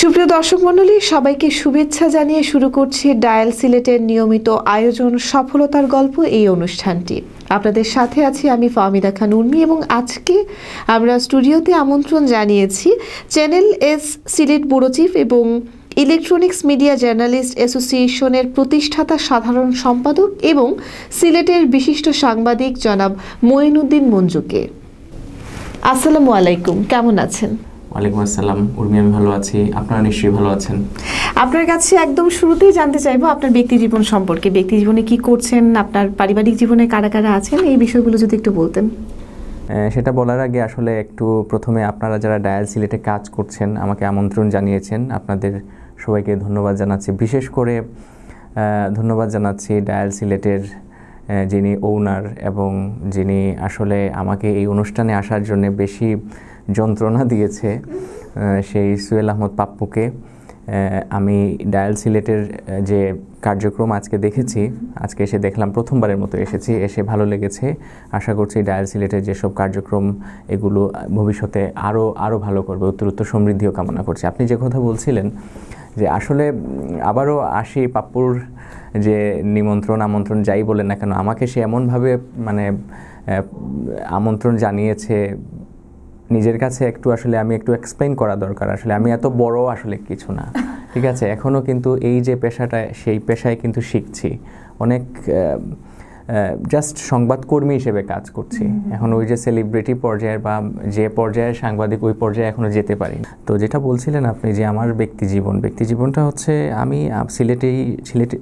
সুপ্রিয় দর্শক মন্ডলী সবাইকে শুভেচ্ছা জানিয়ে শুরু করছি ডায়াল সিলেটের নিয়মিত আয়োজন সফলতার গল্প এই অনুষ্ঠানটি আপনাদের সাথে আছি আমি ফাহমিদা খান উর্মি এবং আজকে আমরা স্টুডিওতে আমন্ত্রণ জানিয়েছি channel S Sylhet bureau chief এবং ইলেকট্রনিক্স মিডিয়া জার্নালিস্ট অ্যাসোসিয়েশনের প্রতিষ্ঠাতা সাধারণ সম্পাদক এবং সিলেটের বিশিষ্ট সাংবাদিক জনাব মঈনুদ্দিন মঞ্জুকে আসসালামু আলাইকুম কেমন আছেন ওয়ালাইকুম আসসালাম উর্মি আমি ভালো আছি আপনারা নিশ্চয়ই ভালো আছেন আপনার কাছে একদম শুরুতেই জানতে চাইবো আপনার ব্যক্তি জীবন সম্পর্কে ব্যক্তি জীবনে কি করছেন আপনার পারিবারিক জীবনে কারা কারা আছেন এই বিষয়গুলো যদি একটু বলতেন সেটা বলার আগে আসলে একটু প্রথমে আপনারা যারা ডায়াল সিলেটে কাজ করছেন আমাকে আমন্ত্রণ জানিয়েছেন আপনাদের সবাইকে ধন্যবাদ জানাচ্ছি বিশেষ করে ধন্যবাদ জানাচ্ছি ডায়াল সিলেটের যিনি ওনার এবং যিনি আসলে আমাকে এই অনুষ্ঠানে আসার জন্য বেশি যন্ত্রণা দিয়েছে সেই সুয়েল আহমদ পাপ্পুকে আমি ডায়াল সিলেটের যে কার্যক্রম আজকে দেখেছি আজকে এসে দেখলাম প্রথমবারের মতো এসেছি এসে ভালো লেগেছে আশা করছি ডায়াল সিলেটের যেসব কার্যক্রম এগুলো ভবিষ্যতে আরও আরও ভালো করবে উত্তর সমৃদ্ধিও কামনা করছি আপনি যে কথা বলছিলেন যে আসলে আবারও আসি পাপ্পুর যে নিমন্ত্রণ আমন্ত্রণ যাই বলেন না কেন আমাকে সে এমনভাবে মানে আমন্ত্রণ জানিয়েছে নিজের কাছে একটু আসলে আমি একটু এক্সপ্লেন করা দরকার আসলে আমি এত বড় আসলে কিছু না ঠিক আছে এখনও কিন্তু এই যে পেশাটা সেই পেশায় কিন্তু শিখছি অনেক জাস্ট সংবাদকর্মী হিসেবে কাজ করছি এখন ওই যে সেলিব্রিটি পর্যায়ের বা যে পর্যায়ে সাংবাদিক ওই পর্যায়ে এখনও যেতে পারি তো যেটা বলছিলেন আপনি যে আমার ব্যক্তি জীবন ব্যক্তি জীবনটা হচ্ছে আমি সিলেটেই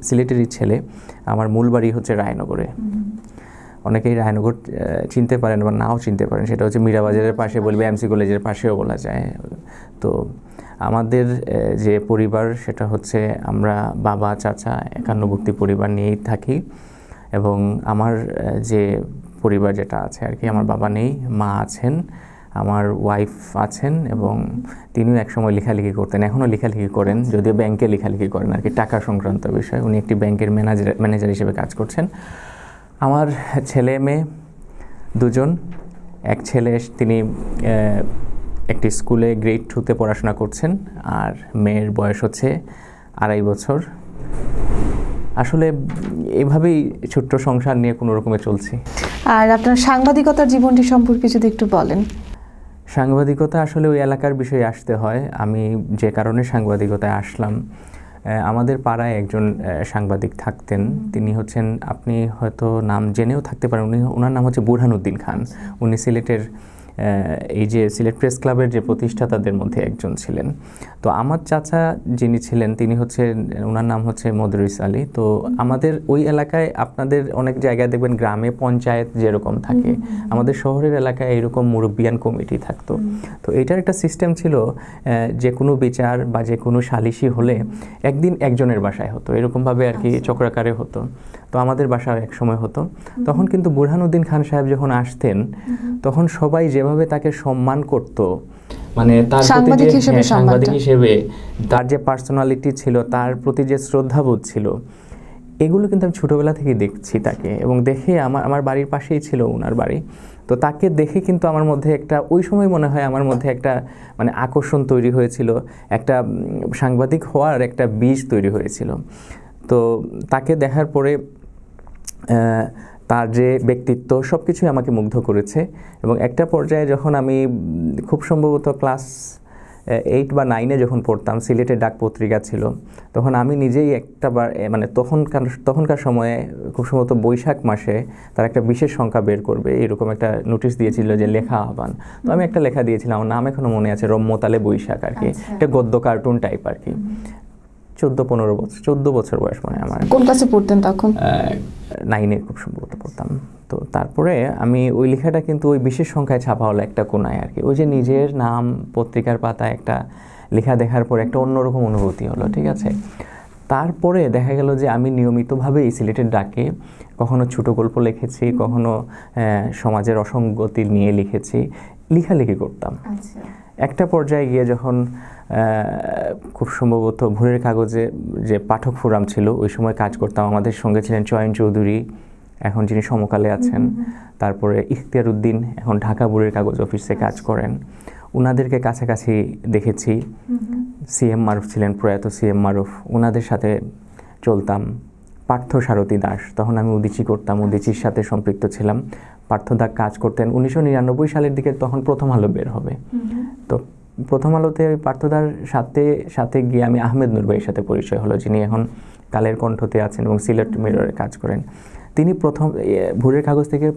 সিলেটেরই ছেলে আমার মূল বাড়ি হচ্ছে রায়নগরে অনেকেই রায়নগর চিনতে পারেন বা নাও চিনতে পারেন সেটা হচ্ছে মীরাবাজারের হ্যাঁ, পাশে হ্যাঁ। বলবে এমসি কলেজের পাশেও বলা যায় তো আমাদের যে পরিবার সেটা হচ্ছে আমরা বাবা চাচা একান্নবর্তী পরিবার নিয়েই থাকি এবং আমার যে পরিবার যেটা আছে আর কি আমার বাবা নেই মা আছেন আমার ওয়াইফ আছেন এবং তিনিও একসময় লেখালেখি করতেন এখনও লেখালেখি করেন আচ্ছা। যদিও ব্যাংকে লেখালেখি করেন আর কি টাকা সংক্রান্ত বিষয় উনি একটি ব্যাংকের ম্যানেজার ম্যানেজার হিসেবে কাজ করছেন আমার ছেলে মেয়ে দুজন এক ছেলে তিনি একটি স্কুলে গ্রেড টুতে পড়াশোনা করছেন আর মেয়ের বয়স হচ্ছে আড়াই বছর আসলে এভাবেই ছোট্ট সংসার নিয়ে কোনো রকমে চলছি আর আপনার সাংবাদিকতার জীবনটি সম্পর্কে যদি একটু বলেন সাংবাদিকতা আসলে ওই এলাকার বিষয়ে আসতে হয় আমি যে কারণে সাংবাদিকতায় আসলাম আমাদের পাড়ায় একজন সাংবাদিক থাকতেন তিনি হচ্ছেন আপনি হয়তো নাম জেনেও থাকতে পারেন উনি ওনার নাম হচ্ছে বুরহানুদ্দিন খান আচ্ছা। উনি সিলেটের এই যে সিলেট প্রেস ক্লাবের যে প্রতিষ্ঠাতাদের মধ্যে একজন ছিলেন তো আমার চাচা যিনি ছিলেন তিনি হচ্ছে ওনার নাম হচ্ছে মদরিস আলী তো আমাদের ওই এলাকায় আপনাদের অনেক জায়গায় দেখবেন গ্রামে পঞ্চায়েত যেরকম থাকে আমাদের শহরের এলাকায় এরকম মুরব্বিয়ান কমিটি থাকতো তো এটার একটা সিস্টেম ছিল যে কোনো বিচার বা যে কোনো সালিশি হলে একদিন একজনের বাসায় হতো এরকমভাবে আর কি আচ্ছা। চক্রাকারে হতো তো আমাদের বাসা এক সময় হতো তখন কিন্তু বুরহানুদ্দিন খান সাহেব যখন আসতেন তখন সবাই যেভাবে তাকে সম্মান করত মানে তার সাংবাদিক হিসেবে হ্যাঁ, সাংবাদিক হিসেবে তার যে পার্সোনালিটি ছিল তার প্রতি যে শ্রদ্ধাবোধ ছিল এগুলো কিন্তু আমি ছোটোবেলা থেকে দেখছি তাকে এবং দেখে আমার আমার বাড়ির পাশেই ছিল ওনার বাড়ি তো তাকে দেখে কিন্তু আমার মধ্যে একটা ওই সময় মনে হয় আমার মধ্যে একটা মানে আকর্ষণ তৈরি হয়েছিল একটা সাংবাদিক হওয়ার একটা বীজ তৈরি হয়েছিল তো তাকে দেখার পরে তার যে ব্যক্তিত্ব সব কিছুই আমাকে মুগ্ধ করেছে এবং একটা পর্যায়ে যখন আমি খুব সম্ভবত ক্লাস এইট বা নাইনে যখন পড়তাম সিলেটের ডাক পত্রিকা ছিল তখন আমি নিজেই একটা বার মানে তখনকার তখনকার সময়ে খুব সম্ভবত বৈশাখ মাসে তার একটা বিশেষ সংখ্যা বের করবে এরকম একটা নোটিশ দিয়েছিল যে লেখা আহ্বান তো আমি একটা লেখা দিয়েছিলাম আমার নাম এখনও মনে আছে রম্যতালে বৈশাখ আর কি আচ্ছা। একটা গদ্য কার্টুন টাইপ আর কি চোদ্দ পনেরো বছর চোদ্দ বছর বয়স মানে আমার কোন ক্লাসে পড়তেন তখন নাইনে খুব সম্ভবত পড়তাম তো তারপরে আমি ওই লেখাটা কিন্তু ওই বিশেষ সংখ্যায় ছাপা হলো একটা কোনায় আর কি ওই যে নিজের নাম পত্রিকার পাতায় একটা লেখা দেখার পর একটা অন্যরকম অনুভূতি হলো ঠিক আছে তারপরে দেখা গেল যে আমি নিয়মিতভাবে এই সিলেটের ডাকে কখনো ছোট গল্প লিখেছি কখনো সমাজের অসঙ্গতি নিয়ে লিখেছি লেখালেখি করতাম আচ্ছা। একটা পর্যায়ে গিয়ে যখন খুব সম্ভবত ভোরের কাগজে যে পাঠক ফোরাম ছিল ওই সময় কাজ করতাম আমাদের সঙ্গে ছিলেন চয়ন চৌধুরী এখন যিনি সমকালে আছেন তারপরে ইখতিয়ার উদ্দিন এখন ঢাকা বোর্ডের কাগজ অফিসে আচ্ছা। কাজ করেন ওনাদেরকে কাছাকাছি দেখেছি সিএম মারুফ ছিলেন প্রয়াত সিএম মারুফ ওনাদের সাথে চলতাম পার্থসারথী দাস তখন আমি উদিচি করতাম উদিচির সাথে সম্পৃক্ত ছিলাম পার্থ দা কাজ করতেন উনিশশো নিরানব্বই সালের দিকে তখন প্রথম আলো বের হবে তো প্রথম আলোতে ওই পার্থদার সাথে সাথে গিয়ে আমি আহমেদ ভাইয়ের সাথে পরিচয় হলো যিনি এখন কালের কণ্ঠতে আছেন এবং সিলেট মিররে কাজ করেন তিনি প্রথম ভোরের কাগজ থেকে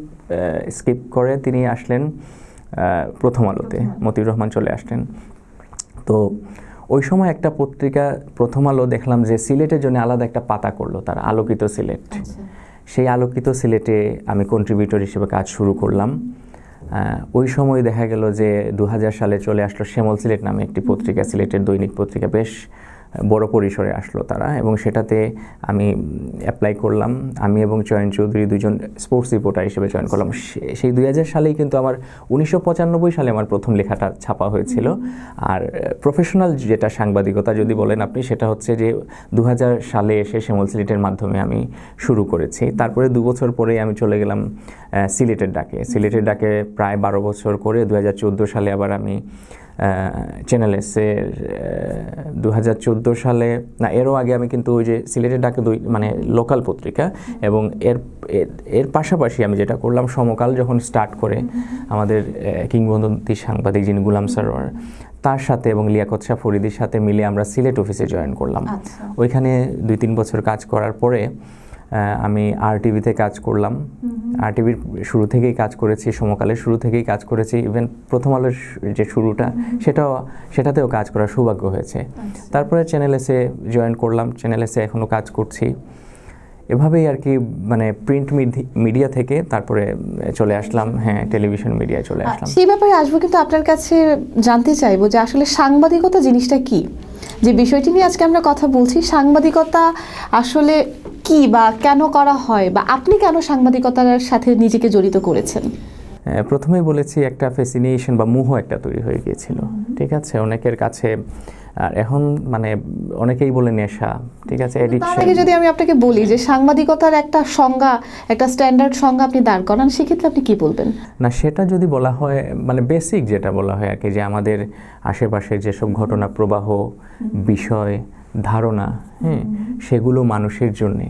স্কিপ করে তিনি আসলেন প্রথম আলোতে মতিউর রহমান চলে আসলেন তো ওই সময় একটা পত্রিকা প্রথম আলো দেখলাম যে সিলেটের জন্য আলাদা একটা পাতা করলো তার আলোকিত সিলেট আচ্ছা। সেই আলোকিত সিলেটে আমি কন্ট্রিবিউটর হিসেবে কাজ শুরু করলাম ওই সময় দেখা গেল যে দু সালে চলে আসলো শ্যামল সিলেট নামে একটি পত্রিকা সিলেটের দৈনিক পত্রিকা বেশ বড় পরিসরে আসলো তারা এবং সেটাতে আমি অ্যাপ্লাই করলাম আমি এবং চয়ন চৌধুরী দুজন স্পোর্টস রিপোর্টার হিসেবে জয়েন করলাম সেই দুই সালেই কিন্তু আমার উনিশশো সালে আমার প্রথম লেখাটা ছাপা হয়েছিল আর প্রফেশনাল যেটা সাংবাদিকতা যদি বলেন আপনি সেটা হচ্ছে যে দু সালে এসে শ্যামল সিলেটের মাধ্যমে আমি শুরু করেছি তারপরে দু বছর পরে আমি চলে গেলাম সিলেটের ডাকে সিলেটের ডাকে প্রায় বারো বছর করে দু সালে আবার আমি চ্যানেল এসে দু হাজার চোদ্দো সালে না এরও আগে আমি কিন্তু ওই যে সিলেটের ডাকে দুই মানে লোকাল পত্রিকা এবং এর এর পাশাপাশি আমি যেটা করলাম সমকাল যখন স্টার্ট করে আমাদের কিংবদন্তি সাংবাদিক যিনি গুলাম সারোয়ার তার সাথে এবং লিয়াকত শাহ ফরিদির সাথে মিলে আমরা সিলেট অফিসে জয়েন করলাম আচ্ছা। ওইখানে দুই তিন বছর কাজ করার পরে আমি আর টিভিতে কাজ করলাম আর টিভির শুরু থেকেই কাজ করেছি সমকালের শুরু থেকেই কাজ করেছি ইভেন প্রথম আলোর যে শুরুটা সেটাও সেটাতেও কাজ করার সৌভাগ্য হয়েছে আচ্ছা। তারপরে চ্যানেল এসে জয়েন করলাম চ্যানেল এসে এখনও কাজ করছি এভাবেই আর কি মানে প্রিন্ট মিডিয়া থেকে তারপরে চলে আসলাম হ্যাঁ টেলিভিশন মিডিয়ায় চলে আসলাম সেই ব্যাপারে আসবো কিন্তু আপনার কাছে জানতে চাইবো যে আসলে সাংবাদিকতা জিনিসটা কি যে বিষয়টি নিয়ে আজকে আমরা কথা বলছি সাংবাদিকতা আসলে কি বা কেন করা হয় বা আপনি কেন সাংবাদিকতার সাথে নিজেকে জড়িত করেছেন প্রথমেই বলেছি একটা ফেসিনিয়েশন বা মোহ একটা তৈরি হয়ে গিয়েছিল ঠিক আছে অনেকের কাছে আর এখন মানে অনেকেই বলে নেশা ঠিক আছে এডিকশন আগে যদি আমি আপনাকে বলি যে সাংবাদিকতার একটা সংজ্ঞা একটা স্ট্যান্ডার্ড সংজ্ঞা আপনি দাঁড় করান সেক্ষেত্রে আপনি কি বলবেন না সেটা যদি বলা হয় মানে বেসিক যেটা বলা হয় আর কি যে আমাদের আশেপাশে যেসব ঘটনা প্রবাহ বিষয় ধারণা হ্যাঁ সেগুলো মানুষের জন্যে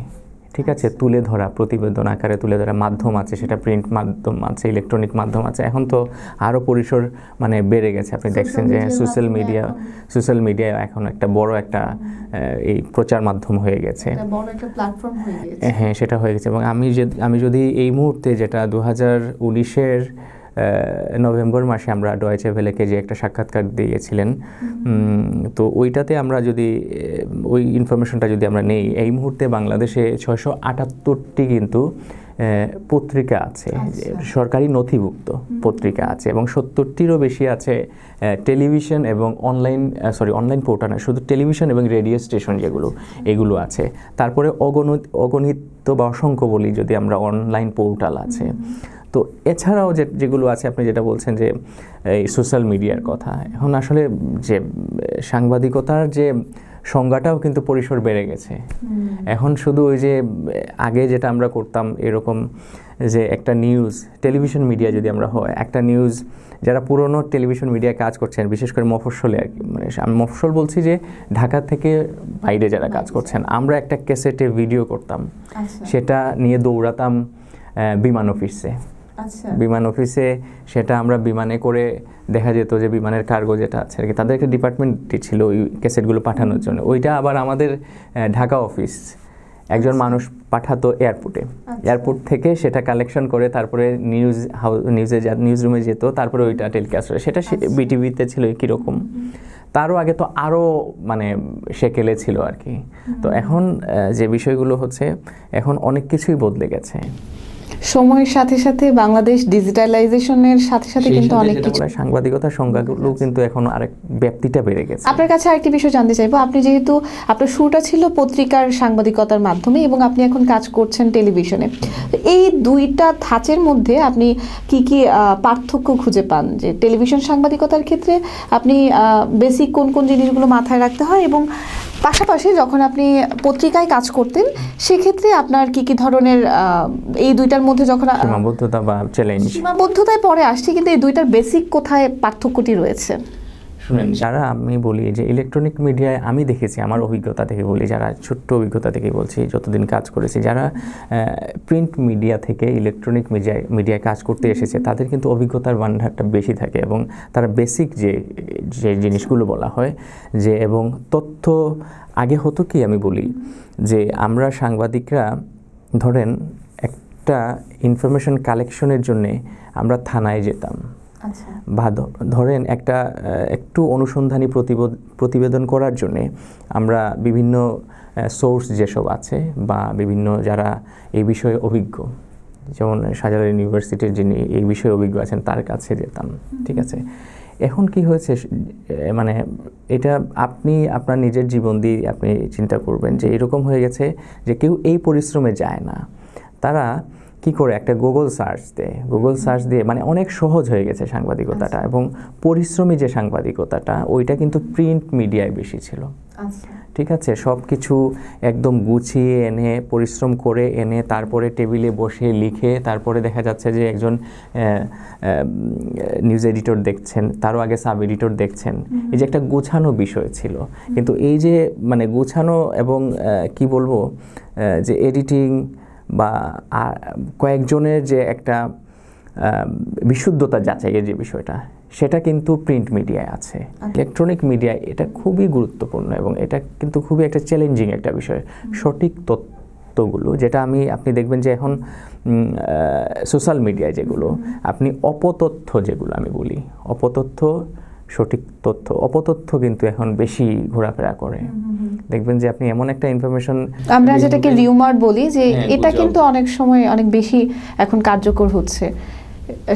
ঠিক আছে তুলে ধরা প্রতিবেদন আকারে তুলে ধরা মাধ্যম আছে সেটা প্রিন্ট মাধ্যম আছে ইলেকট্রনিক মাধ্যম আছে এখন তো আরও পরিসর মানে বেড়ে গেছে আপনি দেখছেন যে সোশ্যাল মিডিয়া সোশ্যাল মিডিয়া এখন একটা বড় একটা এই প্রচার মাধ্যম হয়ে গেছে হ্যাঁ সেটা হয়ে গেছে এবং আমি যে আমি যদি এই মুহূর্তে যেটা দু হাজার উনিশের নভেম্বর মাসে আমরা ডয়েচে ভেলেকে যে একটা সাক্ষাৎকার দিয়েছিলেন তো ওইটাতে আমরা যদি ওই ইনফরমেশনটা যদি আমরা নেই এই মুহূর্তে বাংলাদেশে ছয়শো আটাত্তরটি কিন্তু পত্রিকা আছে সরকারি নথিভুক্ত পত্রিকা আছে এবং সত্তরটিরও বেশি আছে টেলিভিশন এবং অনলাইন সরি অনলাইন পোর্টাল শুধু টেলিভিশন এবং রেডিও স্টেশন যেগুলো এগুলো আছে তারপরে অগণিত অগণিত বা অসংখ্য বলি যদি আমরা অনলাইন পোর্টাল আছে তো এছাড়াও যে যেগুলো আছে আপনি যেটা বলছেন যে এই সোশ্যাল মিডিয়ার কথা এখন আসলে যে সাংবাদিকতার যে সংজ্ঞাটাও কিন্তু পরিসর বেড়ে গেছে এখন শুধু ওই যে আগে যেটা আমরা করতাম এরকম যে একটা নিউজ টেলিভিশন মিডিয়া যদি আমরা হয় একটা নিউজ যারা পুরনো টেলিভিশন মিডিয়ায় কাজ করছেন বিশেষ করে মফস্বলে আর কি মানে আমি মফসল বলছি যে ঢাকা থেকে বাইরে যারা কাজ আচ্ছা। করছেন আমরা একটা ক্যাসেটে ভিডিও করতাম আচ্ছা। সেটা নিয়ে দৌড়াতাম বিমান অফিসে আচ্ছা। বিমান অফিসে সেটা আমরা বিমানে করে দেখা যেত যে বিমানের কার্গো যেটা আছে আর কি তাদের একটা ডিপার্টমেন্ট ছিল ওই ক্যাসেটগুলো পাঠানোর জন্য ওইটা আবার আমাদের ঢাকা অফিস একজন আচ্ছা। মানুষ পাঠাতো এয়ারপোর্টে আচ্ছা। এয়ারপোর্ট থেকে সেটা কালেকশন করে তারপরে নিউজ হাউস নিউজে নিউজ রুমে যেত তারপরে ওইটা টেলিকাস্ট হয় সেটা বিটিভিতে ছিল কীরকম তারও আগে তো আরও মানে সেকেলে ছিল আর কি তো এখন যে বিষয়গুলো হচ্ছে এখন অনেক কিছুই বদলে গেছে সময়ের সাথে সাথে বাংলাদেশ ডিজিটালাইজেশনের সাথে সাথে কিন্তু অনেক কিছু সাংবাদিকতার সংজ্ঞাগুলো কিন্তু এখন আরেক ব্যাপ্তিটা বেড়ে গেছে আপনার কাছে আরেকটি বিষয় জানতে চাইবো আপনি যেহেতু আপনার শুরুটা ছিল পত্রিকার সাংবাদিকতার মাধ্যমে এবং আপনি এখন কাজ করছেন টেলিভিশনে এই দুইটা ধাঁচের মধ্যে আপনি কি কি পার্থক্য খুঁজে পান যে টেলিভিশন সাংবাদিকতার ক্ষেত্রে আপনি বেসিক কোন কোন জিনিসগুলো মাথায় রাখতে হয় এবং পাশাপাশি যখন আপনি পত্রিকায় কাজ করতেন সেক্ষেত্রে আপনার কি কি ধরনের এই দুইটার মধ্যে যখন সীমাবদ্ধতা বা চ্যালেঞ্জ সীমাবদ্ধতায় পরে আসছি কিন্তু এই দুইটার বেসিক কোথায় পার্থক্যটি রয়েছে শুনেন যারা আমি বলি যে ইলেকট্রনিক মিডিয়ায় আমি দেখেছি আমার অভিজ্ঞতা থেকে বলি যারা ছোট্ট অভিজ্ঞতা থেকে বলছি যতদিন কাজ করেছি যারা প্রিন্ট মিডিয়া থেকে ইলেকট্রনিক মিডিয়ায় মিডিয়ায় কাজ করতে এসেছে তাদের কিন্তু অভিজ্ঞতার ভান্ডারটা বেশি থাকে এবং তারা বেসিক যে যে জিনিসগুলো বলা হয় যে এবং তথ্য আগে হতো কি আমি বলি যে আমরা সাংবাদিকরা ধরেন একটা ইনফরমেশন কালেকশনের জন্যে আমরা থানায় যেতাম আচ্ছা। বা ধরেন একটা একটু অনুসন্ধানী প্রতিবেদন করার জন্যে আমরা বিভিন্ন সোর্স যেসব আছে বা বিভিন্ন যারা এই বিষয়ে অভিজ্ঞ যেমন সাজাদা ইউনিভার্সিটির যিনি এই বিষয়ে অভিজ্ঞ আছেন তার কাছে যেতাম ঠিক আছে এখন কি হয়েছে মানে এটা আপনি আপনার নিজের জীবন দিয়ে আপনি চিন্তা করবেন যে এরকম হয়ে গেছে যে কেউ এই পরিশ্রমে যায় না তারা কি করে একটা গুগল সার্চ দেয় গুগল সার্চ দিয়ে মানে অনেক সহজ হয়ে গেছে সাংবাদিকতাটা আচ্ছা। এবং পরিশ্রমী যে সাংবাদিকতাটা ওইটা কিন্তু প্রিন্ট মিডিয়ায় বেশি ছিল আচ্ছা। ঠিক আছে সব কিছু একদম গুছিয়ে এনে পরিশ্রম করে এনে তারপরে টেবিলে বসে লিখে তারপরে দেখা যাচ্ছে যে একজন নিউজ এডিটর দেখছেন তারও আগে সাব এডিটর দেখছেন এই যে একটা গোছানো বিষয় ছিল কিন্তু এই যে মানে গোছানো এবং কি বলবো যে এডিটিং বা কয়েকজনের যে একটা বিশুদ্ধতা যাচাইয়ের যে বিষয়টা সেটা কিন্তু প্রিন্ট মিডিয়ায় আছে ইলেকট্রনিক আচ্ছা। মিডিয়ায় এটা খুবই গুরুত্বপূর্ণ এবং এটা কিন্তু খুবই একটা চ্যালেঞ্জিং একটা বিষয় সঠিক তথ্যগুলো যেটা আমি আপনি দেখবেন যে এখন সোশ্যাল মিডিয়ায় যেগুলো আপনি অপতথ্য যেগুলো আমি বলি অপতথ্য সঠিক তথ্য অপতথ্য কিন্তু এখন বেশি ঘোরাফেরা করে দেখবেন যে আপনি এমন একটা ইনফরমেশন আমরা যেটাকে রিউমার বলি যে হ্যাঁ, এটা কিন্তু অনেক সময় অনেক বেশি এখন কার্যকর হচ্ছে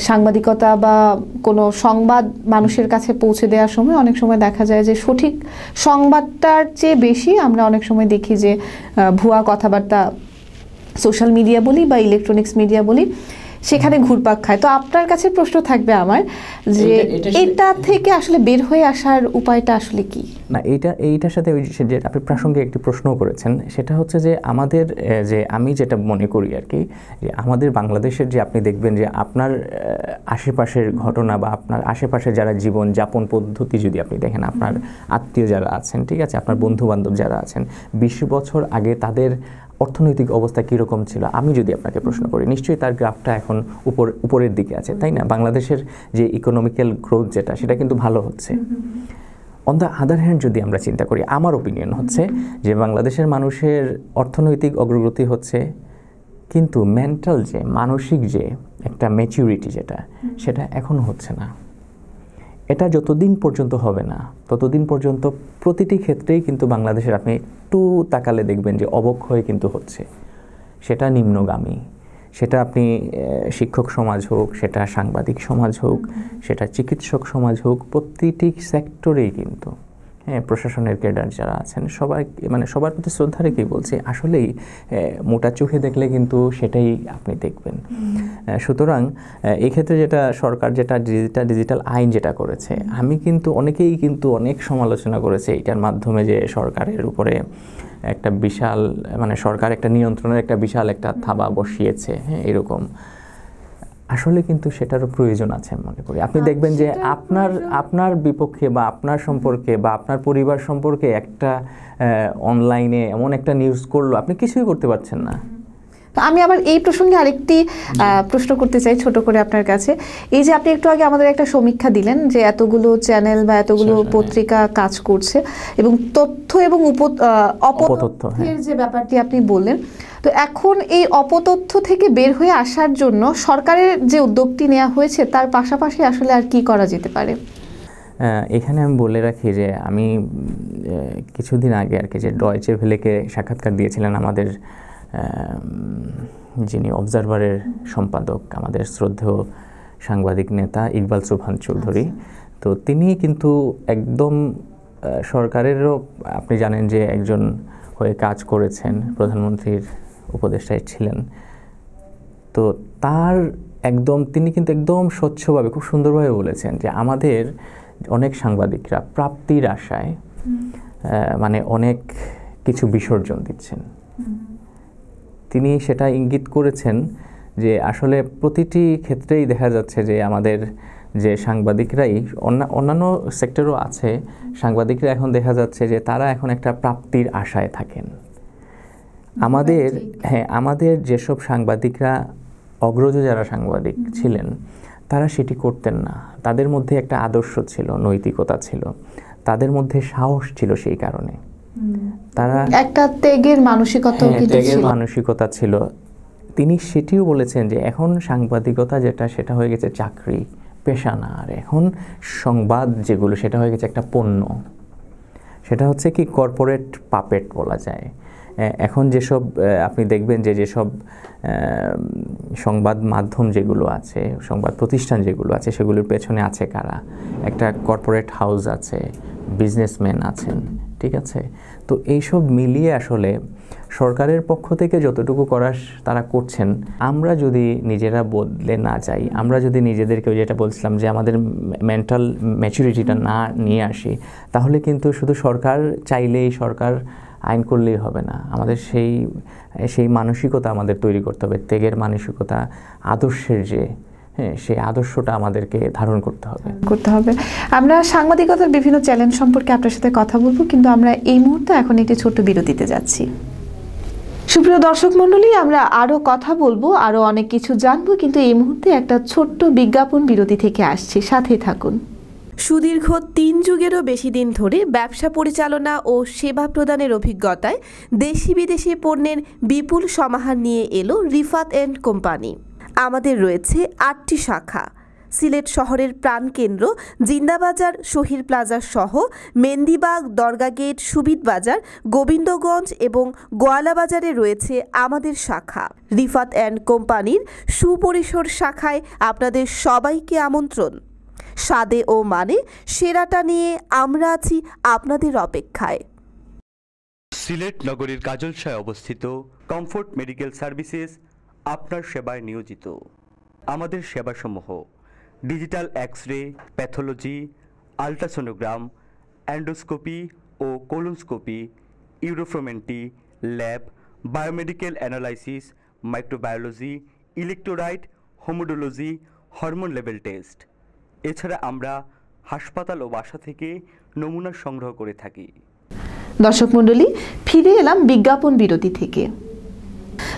সাংবাদিকতা বা কোনো সংবাদ মানুষের কাছে পৌঁছে দেওয়ার সময় অনেক সময় দেখা যায় যে সঠিক সংবাদটার চেয়ে বেশি আমরা অনেক সময় দেখি যে ভুয়া কথাবার্তা সোশ্যাল মিডিয়া বলি বা ইলেকট্রনিক্স মিডিয়া বলি সেখানে ঘুরপাক খায় তো আপনার কাছে প্রশ্ন থাকবে আমার যে এটা থেকে আসলে বের হয়ে আসার উপায়টা আসলে কি না এটা এইটার সাথে ওই যে আপনি প্রাসঙ্গিক একটি প্রশ্ন করেছেন সেটা হচ্ছে যে আমাদের যে আমি যেটা মনে করি আর কি যে আমাদের বাংলাদেশের যে আপনি দেখবেন যে আপনার আশেপাশের ঘটনা বা আপনার আশেপাশে যারা জীবন যাপন পদ্ধতি যদি আপনি দেখেন আপনার আত্মীয় যারা আছেন ঠিক আছে আপনার বন্ধু বান্ধব যারা আছেন বিশ বছর আগে তাদের অর্থনৈতিক অবস্থা কীরকম ছিল আমি যদি আপনাকে প্রশ্ন করি নিশ্চয়ই তার গ্রাফটা এখন উপর উপরের দিকে আছে তাই না বাংলাদেশের যে ইকোনমিক্যাল গ্রোথ যেটা সেটা কিন্তু ভালো হচ্ছে অন দ্য আদার হ্যান্ড যদি আমরা চিন্তা করি আমার ওপিনিয়ন হচ্ছে যে বাংলাদেশের মানুষের অর্থনৈতিক অগ্রগতি হচ্ছে কিন্তু মেন্টাল যে মানসিক যে একটা ম্যাচিউরিটি যেটা সেটা এখন হচ্ছে না এটা যতদিন পর্যন্ত হবে না ততদিন পর্যন্ত প্রতিটি ক্ষেত্রেই কিন্তু বাংলাদেশের আপনি একটু তাকালে দেখবেন যে অবক্ষয় কিন্তু হচ্ছে সেটা নিম্নগামী সেটা আপনি শিক্ষক সমাজ হোক সেটা সাংবাদিক সমাজ হোক সেটা চিকিৎসক সমাজ হোক প্রতিটি সেক্টরেই কিন্তু হ্যাঁ প্রশাসনের ক্যাডার যারা আছেন সবাই মানে সবার প্রতি শ্রদ্ধা রেখেই বলছি আসলেই মোটা চোখে দেখলে কিন্তু সেটাই আপনি দেখবেন সুতরাং এক্ষেত্রে যেটা সরকার যেটা ডিজিটাল ডিজিটাল আইন যেটা করেছে আমি কিন্তু অনেকেই কিন্তু অনেক সমালোচনা করেছে এটার মাধ্যমে যে সরকারের উপরে একটা বিশাল মানে সরকার একটা নিয়ন্ত্রণের একটা বিশাল একটা থাবা বসিয়েছে হ্যাঁ এরকম আসলে কিন্তু সেটারও প্রয়োজন আছে মনে করি আপনি হ্যাঁ, দেখবেন যে আপনার আপনার বিপক্ষে বা আপনার সম্পর্কে বা আপনার পরিবার সম্পর্কে একটা অনলাইনে এমন একটা নিউজ করলো আপনি কিছুই করতে পারছেন না তো আমি আবার এই প্রসঙ্গে আরেকটি প্রশ্ন করতে চাই ছোট করে আপনার কাছে এই যে আপনি একটু আগে আমাদের একটা সমীক্ষা দিলেন যে এতগুলো চ্যানেল বা এতগুলো আচ্ছা, আচ্ছা, হ্যাঁ। পত্রিকা কাজ করছে এবং তথ্য এবং উপ হ্যাঁ। অপতথ্যের যে ব্যাপারটি আপনি বললেন তো এখন এই অপতথ্য থেকে বের হয়ে আসার জন্য সরকারের যে উদ্যোগটি নেওয়া হয়েছে তার পাশাপাশি আসলে আর কি করা যেতে পারে এখানে আমি বলে রাখি যে আমি কিছুদিন আগে আর কি যে ডয়চে ভেলেকে সাক্ষাৎকার দিয়েছিলেন আমাদের যিনি অবজারভারের সম্পাদক আমাদের শ্রদ্ধেয় সাংবাদিক নেতা ইকবাল সুভান চৌধুরী আচ্ছা। তো তিনি কিন্তু একদম সরকারেরও আপনি জানেন যে একজন হয়ে কাজ করেছেন প্রধানমন্ত্রীর উপদেষ্টায় ছিলেন তো তার একদম তিনি কিন্তু একদম স্বচ্ছভাবে খুব সুন্দরভাবে বলেছেন যে আমাদের অনেক সাংবাদিকরা প্রাপ্তির আশায় মানে অনেক কিছু বিসর্জন দিচ্ছেন তিনি সেটা ইঙ্গিত করেছেন যে আসলে প্রতিটি ক্ষেত্রেই দেখা যাচ্ছে যে আমাদের যে সাংবাদিকরাই অন্যান্য সেক্টরও আছে সাংবাদিকরা এখন দেখা যাচ্ছে যে তারা এখন একটা প্রাপ্তির আশায় থাকেন আমাদের হ্যাঁ আমাদের যেসব সাংবাদিকরা অগ্রজ যারা সাংবাদিক ছিলেন তারা সেটি করতেন না তাদের মধ্যে একটা আদর্শ ছিল নৈতিকতা ছিল তাদের মধ্যে সাহস ছিল সেই কারণে তারা একটা ত্যাগের মানসিকতা হ্যাঁ, ত্যাগের মানসিকতা ছিল তিনি সেটিও বলেছেন যে এখন সাংবাদিকতা যেটা সেটা হয়ে গেছে চাকরি পেশা না আর এখন সংবাদ যেগুলো সেটা হয়ে গেছে একটা পণ্য সেটা হচ্ছে কি কর্পোরেট পাপেট বলা যায় এখন যেসব আপনি দেখবেন যে যেসব সংবাদ মাধ্যম যেগুলো আছে সংবাদ প্রতিষ্ঠান যেগুলো আছে সেগুলোর পেছনে আছে কারা একটা কর্পোরেট হাউস আছে বিজনেসম্যান আছেন ঠিক আছে তো এইসব মিলিয়ে আসলে সরকারের পক্ষ থেকে যতটুকু করার তারা করছেন আমরা যদি নিজেরা বদলে না যাই আমরা যদি নিজেদেরকে যেটা বলছিলাম যে আমাদের মেন্টাল ম্যাচুরিটিটা না নিয়ে আসি তাহলে কিন্তু শুধু সরকার চাইলেই সরকার আইন করলেই হবে না আমাদের সেই সেই মানসিকতা আমাদের তৈরি করতে হবে ত্যাগের মানসিকতা আদর্শের যে হ্যাঁ সেই আদর্শটা আমাদেরকে ধারণ করতে হবে করতে হবে আমরা সাংবাদিকতার বিভিন্ন চ্যালেঞ্জ সম্পর্কে আপনার সাথে কথা বলবো কিন্তু আমরা এই মুহূর্তে এখন একটি ছোট্ট বিরতিতে যাচ্ছি সুপ্রিয় দর্শক মন্ডলী আমরা আরও কথা বলবো আরও অনেক কিছু জানবো কিন্তু এই মুহূর্তে একটা ছোট্ট বিজ্ঞাপন বিরতি থেকে আসছি সাথে থাকুন সুদীর্ঘ তিন যুগেরও বেশি দিন ধরে ব্যবসা পরিচালনা ও সেবা প্রদানের অভিজ্ঞতায় দেশি বিদেশি পণ্যের বিপুল সমাহার নিয়ে এলো রিফাত অ্যান্ড কোম্পানি আমাদের রয়েছে আটটি শাখা সিলেট শহরের প্রাণকেন্দ্র জিন্দাবাজার শহীদ প্লাজা সহ মেন্দিবাগ গেট সুবিদ বাজার গোবিন্দগঞ্জ এবং গোয়ালাবাজারে রয়েছে আমাদের শাখা রিফাত অ্যান্ড কোম্পানির সুপরিসর শাখায় আপনাদের সবাইকে আমন্ত্রণ স্বাদে ও মানে সেরাটা নিয়ে আমরা আছি আপনাদের অপেক্ষায় সিলেট নগরীর কাজলশায় অবস্থিত কমফোর্ট মেডিকেল সার্ভিসেস আপনার সেবায় নিয়োজিত আমাদের সেবাসমূহ digital X ray pathology ultrasonogram endoscopy ও colonoscopy uroflowmetry lab biomedical analysis microbiology electrolyte হোমোডোলজি হরমোন লেভেল টেস্ট এছাড়া আমরা হাসপাতাল ও বাসা থেকে নমুনা সংগ্রহ করে থাকি দর্শক মন্ডলী ফিরে এলাম বিজ্ঞাপন বিরতি থেকে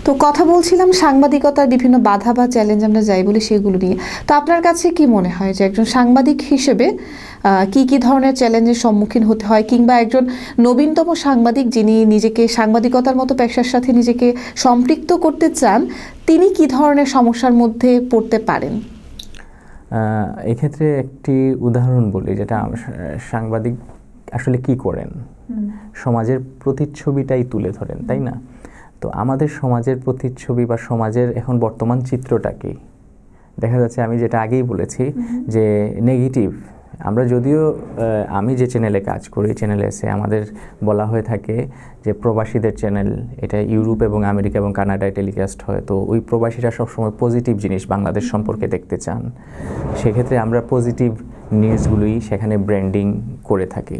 তো কথা বলছিলাম সাংবাদিকতার বিভিন্ন বাধা বা চ্যালেঞ্জ আমরা যাই বলি সেগুলো নিয়ে তো আপনার কাছে কি মনে হয় যে একজন সাংবাদিক হিসেবে কি কি ধরনের চ্যালেঞ্জের সম্মুখীন হতে হয় কিংবা একজন নবীনতম সাংবাদিক যিনি নিজেকে সাংবাদিকতার মতো পেশার সাথে নিজেকে সম্পৃক্ত করতে চান তিনি কি ধরনের সমস্যার মধ্যে পড়তে পারেন এক্ষেত্রে একটি উদাহরণ বলি যেটা সাংবাদিক আসলে কি করেন সমাজের প্রতিচ্ছবিটাই তুলে ধরেন তাই না তো আমাদের সমাজের প্রতিচ্ছবি বা সমাজের এখন বর্তমান চিত্রটা কি দেখা যাচ্ছে আমি যেটা আগেই বলেছি যে নেগেটিভ আমরা যদিও আমি যে চ্যানেলে কাজ করি চ্যানেলে এসে আমাদের বলা হয়ে থাকে যে প্রবাসীদের চ্যানেল এটা ইউরোপ এবং আমেরিকা এবং কানাডায় টেলিকাস্ট হয় তো ওই প্রবাসীরা সবসময় পজিটিভ জিনিস বাংলাদেশ সম্পর্কে দেখতে চান সেক্ষেত্রে আমরা পজিটিভ নিউজগুলোই সেখানে ব্র্যান্ডিং করে থাকি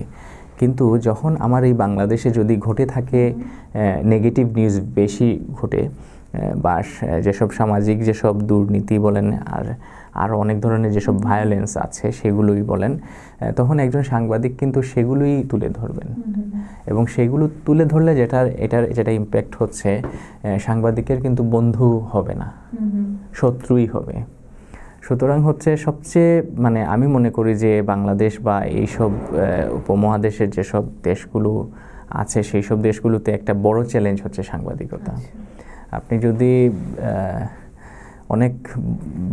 কিন্তু যখন আমার এই বাংলাদেশে যদি ঘটে থাকে নেগেটিভ নিউজ বেশি ঘটে বা যেসব সামাজিক যেসব দুর্নীতি বলেন আর আরও অনেক ধরনের যেসব ভায়োলেন্স আছে সেগুলোই বলেন তখন একজন সাংবাদিক কিন্তু সেগুলোই তুলে ধরবেন এবং সেগুলো তুলে ধরলে যেটার এটার যেটা ইম্প্যাক্ট হচ্ছে সাংবাদিকের কিন্তু বন্ধু হবে না শত্রুই হবে সুতরাং হচ্ছে সবচেয়ে মানে আমি মনে করি যে বাংলাদেশ বা এইসব উপমহাদেশের যেসব দেশগুলো আছে সেই সব দেশগুলোতে একটা বড় চ্যালেঞ্জ হচ্ছে সাংবাদিকতা আচ্ছা। আপনি যদি অনেক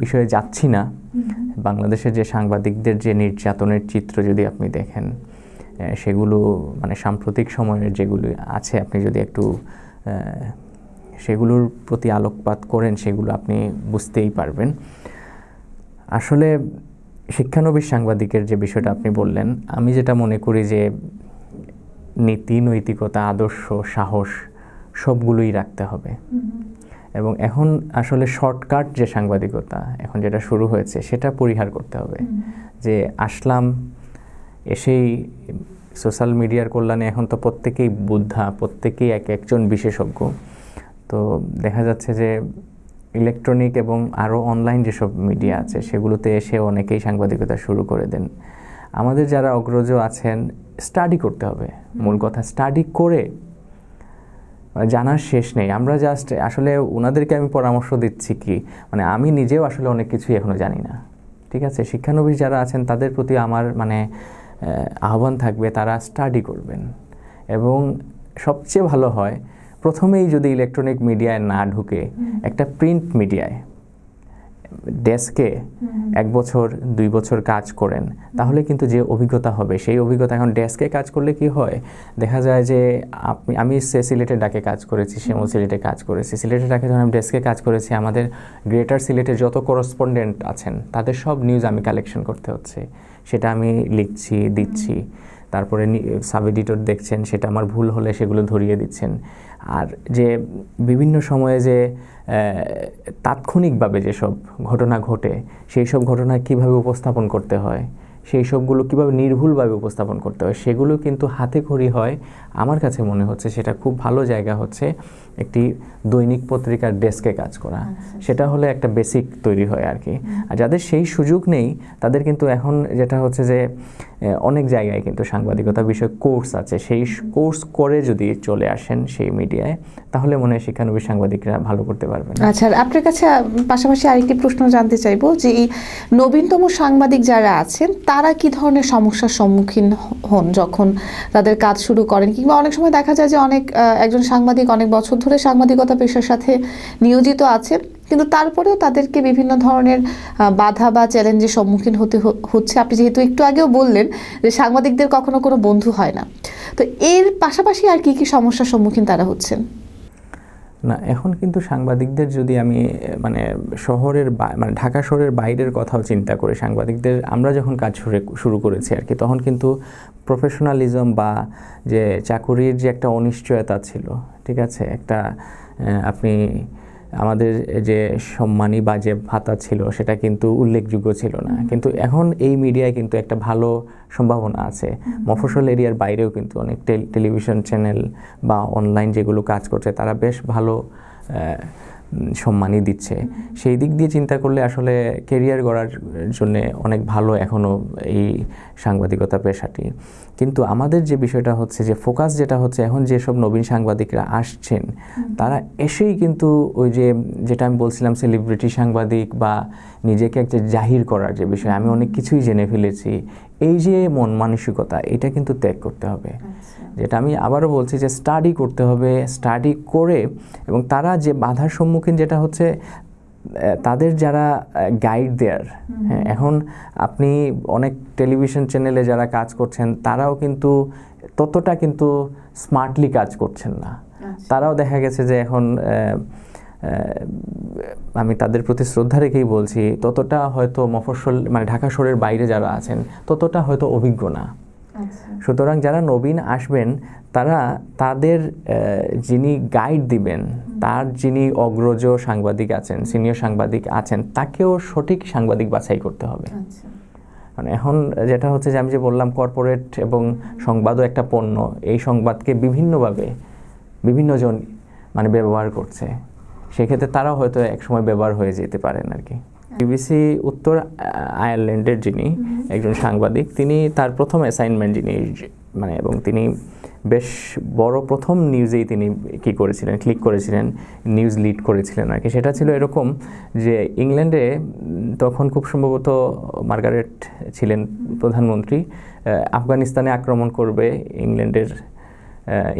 বিষয়ে যাচ্ছি না বাংলাদেশের যে সাংবাদিকদের যে নির্যাতনের চিত্র যদি আপনি দেখেন সেগুলো মানে সাম্প্রতিক সময়ের যেগুলো আছে আপনি যদি একটু সেগুলোর প্রতি আলোকপাত করেন সেগুলো আপনি বুঝতেই পারবেন আসলে শিক্ষানবিশ সাংবাদিকের যে বিষয়টা আপনি বললেন আমি যেটা মনে করি যে নীতি নৈতিকতা আদর্শ সাহস সবগুলোই রাখতে হবে এবং এখন আসলে শর্টকাট যে সাংবাদিকতা এখন যেটা শুরু হয়েছে সেটা পরিহার করতে হবে যে আসলাম এসেই সোশ্যাল মিডিয়ার কল্যাণে এখন তো প্রত্যেকেই বুদ্ধা প্রত্যেকেই এক একজন বিশেষজ্ঞ তো দেখা যাচ্ছে যে ইলেকট্রনিক এবং আরও অনলাইন যেসব মিডিয়া আছে সেগুলোতে এসে অনেকেই সাংবাদিকতা শুরু করে দেন আমাদের যারা অগ্রজ আছেন স্টাডি করতে হবে মূল কথা স্টাডি করে মানে জানার শেষ নেই আমরা জাস্ট আসলে ওনাদেরকে আমি পরামর্শ দিচ্ছি কি মানে আমি নিজেও আসলে অনেক কিছুই এখনও জানি না ঠিক আছে শিক্ষানবিশ যারা আছেন তাদের প্রতি আমার মানে আহ্বান থাকবে তারা স্টাডি করবেন এবং সবচেয়ে ভালো হয় প্রথমেই যদি ইলেকট্রনিক মিডিয়ায় না ঢুকে একটা প্রিন্ট মিডিয়ায় ডেস্কে এক বছর দুই বছর কাজ করেন তাহলে কিন্তু যে অভিজ্ঞতা হবে সেই অভিজ্ঞতা এখন ডেস্কে কাজ করলে কি হয় দেখা যায় যে আপনি আমি সে সিলেটে ডাকে কাজ করেছি শ্যামল সিলেটে কাজ করেছি সিলেটে ডাকে যখন আমি ডেস্কে কাজ করেছি আমাদের গ্রেটার সিলেটে যত করসপন্ডেন্ট আছেন তাদের সব নিউজ আমি কালেকশন করতে হচ্ছে সেটা আমি লিখছি দিচ্ছি তারপরে সাব এডিটর দেখছেন সেটা আমার ভুল হলে সেগুলো ধরিয়ে দিচ্ছেন আর যে বিভিন্ন সময়ে যে তাৎক্ষণিকভাবে যেসব ঘটনা ঘটে সেই সব ঘটনা কিভাবে উপস্থাপন করতে হয় সেই সবগুলো কীভাবে নির্ভুলভাবে উপস্থাপন করতে হয় সেগুলো কিন্তু হাতে খড়ি হয় আমার কাছে মনে হচ্ছে সেটা খুব ভালো জায়গা হচ্ছে একটি দৈনিক পত্রিকার ডেস্কে কাজ করা আচ্ছা। সেটা হলে একটা বেসিক তৈরি হয় আর কি আর যাদের সেই সুযোগ নেই তাদের কিন্তু এখন যেটা হচ্ছে যে অনেক জায়গায় কিন্তু সাংবাদিকতা বিষয়ক কোর্স আছে সেই কোর্স করে যদি চলে আসেন সেই মিডিয়ায় তাহলে মনে হয় শিক্ষানবী সাংবাদিকরা ভালো করতে পারবেন আচ্ছা আপনার কাছে পাশাপাশি আরেকটি প্রশ্ন জানতে চাইবো যে এই নবীনতম সাংবাদিক যারা আছেন তারা কি ধরনের সমস্যার সম্মুখীন হন যখন তাদের কাজ শুরু করেন কিংবা অনেক সময় দেখা যায় যে অনেক একজন সাংবাদিক অনেক বছর ধরে আসলে সাংবাদিকতা পেশার সাথে নিয়োজিত আছে কিন্তু তারপরেও তাদেরকে বিভিন্ন ধরনের বাধা বা চ্যালেঞ্জের সম্মুখীন হতে হচ্ছে আপনি যেহেতু একটু আগেও বললেন যে সাংবাদিকদের কখনো কোনো বন্ধু হয় না তো এর পাশাপাশি আর কি কি সমস্যার সম্মুখীন তারা হচ্ছেন না এখন কিন্তু সাংবাদিকদের যদি আমি মানে শহরের মানে ঢাকা শহরের বাইরের কথাও চিন্তা করি সাংবাদিকদের আমরা যখন কাজ শুরু করেছি আর কি তখন কিন্তু প্রফেশনালিজম বা যে চাকুরির যে একটা অনিশ্চয়তা ছিল ঠিক আছে একটা আপনি আমাদের যে সম্মানী বা যে ভাতা ছিল সেটা কিন্তু উল্লেখযোগ্য ছিল না কিন্তু এখন এই মিডিয়ায় কিন্তু একটা ভালো সম্ভাবনা আছে মফসল এরিয়ার বাইরেও কিন্তু অনেক টেলিভিশন চ্যানেল বা অনলাইন যেগুলো কাজ করছে তারা বেশ ভালো সম্মানই দিচ্ছে সেই দিক দিয়ে চিন্তা করলে আসলে কেরিয়ার গড়ার জন্য অনেক ভালো এখনও এই সাংবাদিকতা পেশাটি কিন্তু আমাদের যে বিষয়টা হচ্ছে যে ফোকাস যেটা হচ্ছে এখন যেসব নবীন সাংবাদিকরা আসছেন তারা এসেই কিন্তু ওই যে যেটা আমি বলছিলাম সেলিব্রিটি সাংবাদিক বা নিজেকে একটা জাহির করার যে বিষয় আমি অনেক কিছুই জেনে ফেলেছি এই যে মন মানসিকতা এটা কিন্তু ত্যাগ করতে হবে আচ্ছা। যেটা আমি আবারও বলছি যে স্টাডি করতে হবে স্টাডি করে এবং তারা যে বাধার সম্মুখীন যেটা হচ্ছে তাদের যারা গাইড দেয়ার হ্যাঁ এখন আপনি অনেক টেলিভিশন চ্যানেলে যারা কাজ করছেন তারাও কিন্তু ততটা কিন্তু স্মার্টলি কাজ করছেন না আচ্ছা। তারাও দেখা গেছে যে এখন আমি তাদের প্রতি শ্রদ্ধা রেখেই বলছি ততটা হয়তো মফস্বল মানে ঢাকা শহরের বাইরে যারা আছেন ততটা হয়তো অভিজ্ঞ না আচ্ছা। সুতরাং যারা নবীন আসবেন তারা তাদের যিনি গাইড দিবেন তার যিনি অগ্রজ সাংবাদিক আছেন সিনিয়র সাংবাদিক আছেন তাকেও সঠিক সাংবাদিক বাছাই করতে হবে আচ্ছা। মানে এখন যেটা হচ্ছে যে আমি যে বললাম কর্পোরেট এবং সংবাদও একটা পণ্য এই সংবাদকে বিভিন্নভাবে বিভিন্নজন মানে ব্যবহার করছে সেক্ষেত্রে তারা হয়তো একসময় ব্যবহার হয়ে যেতে পারেন আর কি বিবিসি উত্তর আয়ারল্যান্ডের যিনি একজন সাংবাদিক তিনি তার প্রথম অ্যাসাইনমেন্ট যিনি মানে এবং তিনি বেশ বড় প্রথম নিউজেই তিনি কি করেছিলেন ক্লিক করেছিলেন নিউজ লিড করেছিলেন আর কি সেটা ছিল এরকম যে ইংল্যান্ডে তখন খুব সম্ভবত মার্গারেট ছিলেন প্রধানমন্ত্রী আফগানিস্তানে আক্রমণ করবে ইংল্যান্ডের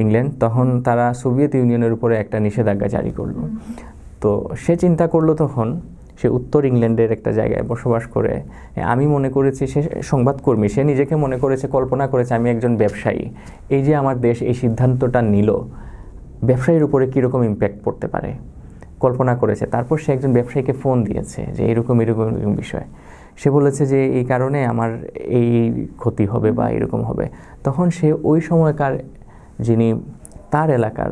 ইংল্যান্ড তখন তারা সোভিয়েত ইউনিয়নের উপরে একটা নিষেধাজ্ঞা জারি করলো তো সে চিন্তা করলো তখন সে উত্তর ইংল্যান্ডের একটা জায়গায় বসবাস করে আমি মনে করেছি সে সংবাদকর্মী সে নিজেকে মনে করেছে কল্পনা করেছে আমি একজন ব্যবসায়ী এই যে আমার দেশ এই সিদ্ধান্তটা নিল ব্যবসায়ীর উপরে কীরকম ইম্প্যাক্ট পড়তে পারে কল্পনা করেছে তারপর সে একজন ব্যবসায়ীকে ফোন দিয়েছে যে এরকম এরকম এরকম বিষয় সে বলেছে যে এই কারণে আমার এই ক্ষতি হবে বা এরকম হবে তখন সে ওই সময়কার যিনি তার এলাকার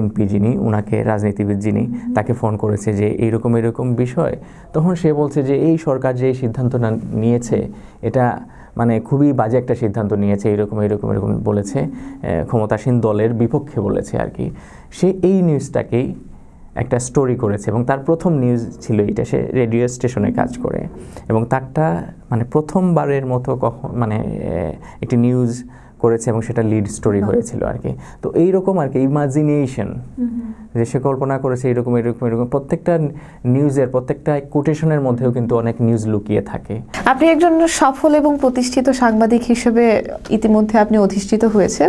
এমপি যিনি ওনাকে রাজনীতিবিদ যিনি তাকে ফোন করেছে যে এইরকম এরকম বিষয় তখন সে বলছে যে এই সরকার যে সিদ্ধান্ত নিয়েছে এটা মানে খুবই বাজে একটা সিদ্ধান্ত নিয়েছে এইরকম এরকম এরকম বলেছে ক্ষমতাসীন দলের বিপক্ষে বলেছে আর কি সে এই নিউজটাকেই একটা স্টোরি করেছে এবং তার প্রথম নিউজ ছিল এটা সে রেডিও স্টেশনে কাজ করে এবং তারটা মানে প্রথমবারের মতো কখন মানে একটি নিউজ করেছে এবং সেটা লিড স্টোরি হয়েছিল আর কি তো এইরকম আর কি ইমাজিনেশন যে সে কল্পনা করেছে এরকম এরকম এরকম প্রত্যেকটা নিউজের প্রত্যেকটা কোটেশনের মধ্যেও কিন্তু অনেক নিউজ লুকিয়ে থাকে আপনি একজন সফল এবং প্রতিষ্ঠিত সাংবাদিক হিসেবে ইতিমধ্যে আপনি অধিষ্ঠিত হয়েছেন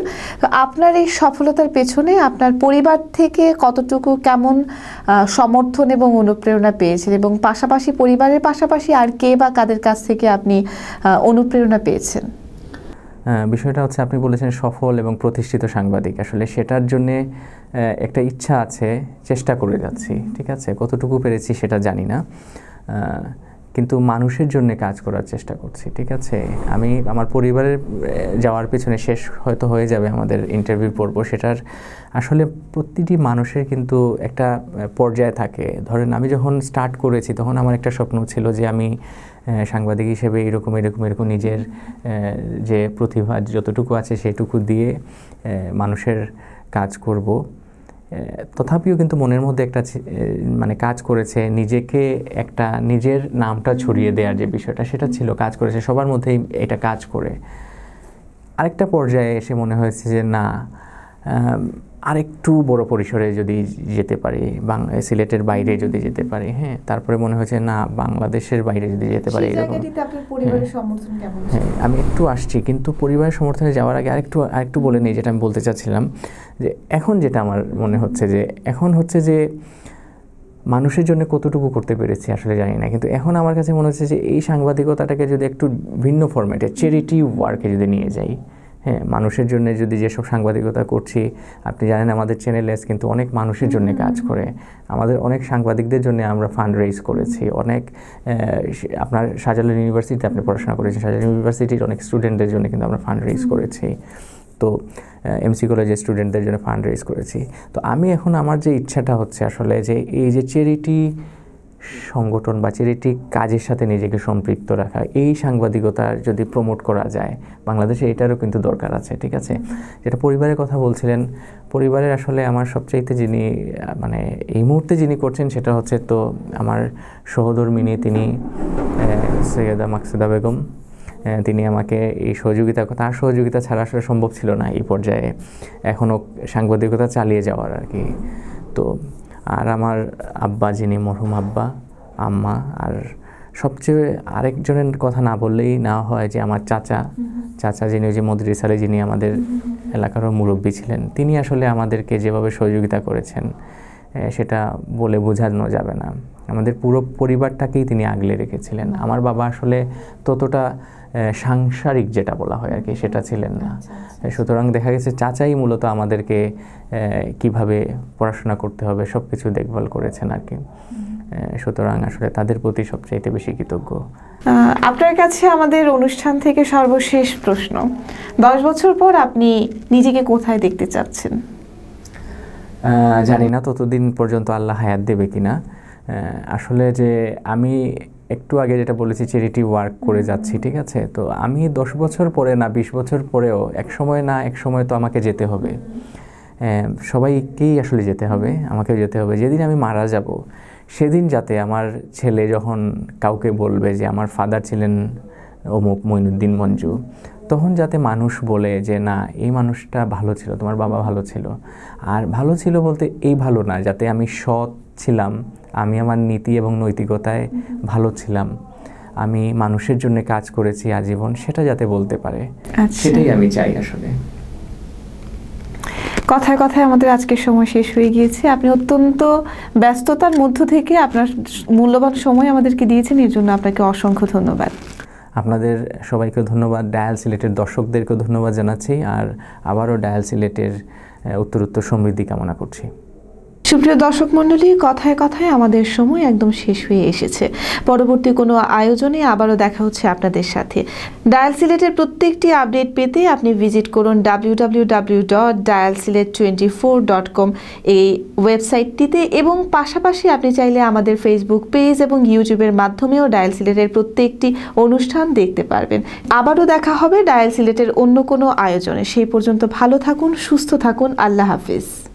আপনার এই সফলতার পেছনে আপনার পরিবার থেকে কতটুকু কেমন সমর্থন এবং অনুপ্রেরণা পেয়েছেন এবং পাশাপাশি পরিবারের পাশাপাশি আর কে বা কাদের কাছ থেকে আপনি অনুপ্রেরণা পেয়েছেন হ্যাঁ, বিষয়টা হচ্ছে আপনি বলেছেন সফল এবং প্রতিষ্ঠিত সাংবাদিক আসলে সেটার জন্যে একটা ইচ্ছা আছে চেষ্টা করে যাচ্ছি ঠিক আছে কতটুকু পেরেছি সেটা জানি না কিন্তু মানুষের জন্য কাজ করার চেষ্টা করছি ঠিক আছে আমি আমার পরিবারের যাওয়ার পিছনে শেষ হয়তো হয়ে যাবে আমাদের ইন্টারভিউ পর্ব সেটার আসলে প্রতিটি মানুষের কিন্তু একটা পর্যায় থাকে ধরেন আমি যখন স্টার্ট করেছি তখন আমার একটা স্বপ্ন ছিল যে আমি সাংবাদিক হিসেবে এরকম এরকম এরকম নিজের যে প্রতিভা যতটুকু আছে সেটুকু দিয়ে মানুষের কাজ করব তথাপিও কিন্তু মনের মধ্যে একটা মানে কাজ করেছে নিজেকে একটা নিজের নামটা ছড়িয়ে দেওয়ার যে বিষয়টা সেটা ছিল কাজ করেছে সবার মধ্যেই এটা কাজ করে আরেকটা পর্যায়ে এসে মনে হয়েছে যে না আরেকটু বড় পরিসরে যদি যেতে পারি সিলেটের বাইরে যদি যেতে পারি হ্যাঁ তারপরে মনে হয়েছে না বাংলাদেশের বাইরে যদি যেতে পারি এরকম হ্যাঁ।, হ্যাঁ আমি একটু আসছি কিন্তু পরিবারের সমর্থনে যাওয়ার আগে আরেকটু আরেকটু বলে নিই যেটা আমি বলতে চাচ্ছিলাম যে এখন যেটা আমার মনে হচ্ছে যে এখন হচ্ছে যে মানুষের জন্য কতটুকু করতে পেরেছি আসলে জানি না কিন্তু এখন আমার কাছে মনে হচ্ছে যে এই সাংবাদিকতাটাকে যদি একটু ভিন্ন ফর্ম্যাটে চ্যারিটি ওয়ার্কে যদি নিয়ে যাই হ্যাঁ মানুষের জন্য যদি যেসব সাংবাদিকতা করছি আপনি জানেন আমাদের চ্যানেলেস কিন্তু অনেক মানুষের জন্য কাজ করে আমাদের অনেক সাংবাদিকদের জন্য আমরা ফান্ড রেজ করেছি অনেক আপনার শাহজালাল ইউনিভার্সিটিতে আপনি পড়াশোনা করেছেন সাজাল ইউনিভার্সিটির অনেক স্টুডেন্টদের জন্য কিন্তু আমরা ফান্ড রেজ করেছি তো এমসি কলেজের স্টুডেন্টদের জন্য ফান্ড রেজ করেছি তো আমি এখন আমার যে ইচ্ছাটা হচ্ছে আসলে যে এই যে চ্যারিটি সংগঠন বা চ্যারিটি কাজের সাথে নিজেকে সম্পৃক্ত রাখা এই সাংবাদিকতার যদি প্রমোট করা যায় বাংলাদেশে এটারও কিন্তু দরকার আছে ঠিক আছে যেটা পরিবারের কথা বলছিলেন পরিবারের আসলে আমার সবচাইতে যিনি মানে এই মুহূর্তে যিনি করছেন সেটা হচ্ছে তো আমার সহধর্মিনী তিনি সৈয়দা মাকসুদা বেগম তিনি আমাকে এই সহযোগিতা তার সহযোগিতা ছাড়া আসলে সম্ভব ছিল না এই পর্যায়ে এখনও সাংবাদিকতা চালিয়ে যাওয়ার আর কি তো আর আমার আব্বা যিনি মরহুম আব্বা আম্মা আর সবচেয়ে আরেকজনের কথা না বললেই না হয় যে আমার চাচা চাচা যিনি ওই যে মদ্রিসারে যিনি আমাদের এলাকারও মুরব্বী ছিলেন তিনি আসলে আমাদেরকে যেভাবে সহযোগিতা করেছেন সেটা বলে বোঝানো যাবে না আমাদের পুরো পরিবারটাকেই তিনি আগলে রেখেছিলেন আমার বাবা আসলে ততটা সাংসারিক যেটা বলা হয় আর কি সেটা ছিলেন না আচ্ছা, আচ্ছা। সুতরাং দেখা গেছে চাচাই মূলত আমাদেরকে কিভাবে পড়াশোনা করতে হবে সব কিছু দেখভাল করেছেন আর কি সুতরাং আসলে তাদের প্রতি সবচাইতে বেশি কৃতজ্ঞ আপনার কাছে আমাদের অনুষ্ঠান থেকে সর্বশেষ প্রশ্ন দশ বছর পর আপনি নিজেকে কোথায় দেখতে চাচ্ছেন জানি না ততদিন পর্যন্ত আল্লাহ হায়াত দেবে কিনা আসলে যে আমি একটু আগে যেটা বলেছি চ্যারিটি ওয়ার্ক করে যাচ্ছি ঠিক আছে তো আমি দশ বছর পরে না বিশ বছর পরেও এক সময় না এক সময় তো আমাকে যেতে হবে সবাইকেই আসলে যেতে হবে আমাকে যেতে হবে যেদিন আমি মারা যাব সেদিন যাতে আমার ছেলে যখন কাউকে বলবে যে আমার ফাদার ছিলেন অমুক মঈনুদ্দিন মঞ্জু তখন যাতে মানুষ বলে যে না এই মানুষটা ভালো ছিল তোমার বাবা ভালো ছিল আর ভালো ছিল বলতে এই ভালো না যাতে আমি সৎ ছিলাম আমি আমার নীতি এবং নৈতিকতায় ভালো ছিলাম আমি মানুষের জন্য কাজ করেছি আজীবন সেটা যাতে বলতে পারে আচ্ছা। সেটাই আমি চাই আসলে কথায় কথায় আমাদের আজকের সময় শেষ হয়ে গিয়েছে আপনি অত্যন্ত ব্যস্ততার মধ্য থেকে আপনার মূল্যবান সময় আমাদেরকে দিয়েছেন এর জন্য আপনাকে অসংখ্য ধন্যবাদ আপনাদের সবাইকে ধন্যবাদ ডায়াল সিলেটের দর্শকদেরকেও ধন্যবাদ জানাচ্ছি আর আবারও ডায়াল সিলেটের উত্তরোত্তর সমৃদ্ধি কামনা করছি সুপ্রিয় দর্শক মন্ডলী কথায় কথায় আমাদের সময় একদম শেষ হয়ে এসেছে পরবর্তী কোনো আয়োজনে আবারও দেখা হচ্ছে আপনাদের সাথে ডায়াল সিলেটের প্রত্যেকটি আপডেট পেতে আপনি ভিজিট করুন W W W W dot dial Sylhet twenty four dot com এই ওয়েবসাইটটিতে এবং পাশাপাশি আপনি চাইলে আমাদের ফেসবুক পেজ এবং ইউটিউবের মাধ্যমেও ডায়াল সিলেটের প্রত্যেকটি অনুষ্ঠান দেখতে পারবেন আবারও দেখা হবে ডায়াল সিলেটের অন্য কোনো আয়োজনে সেই পর্যন্ত ভালো থাকুন সুস্থ থাকুন আল্লাহ হাফিজ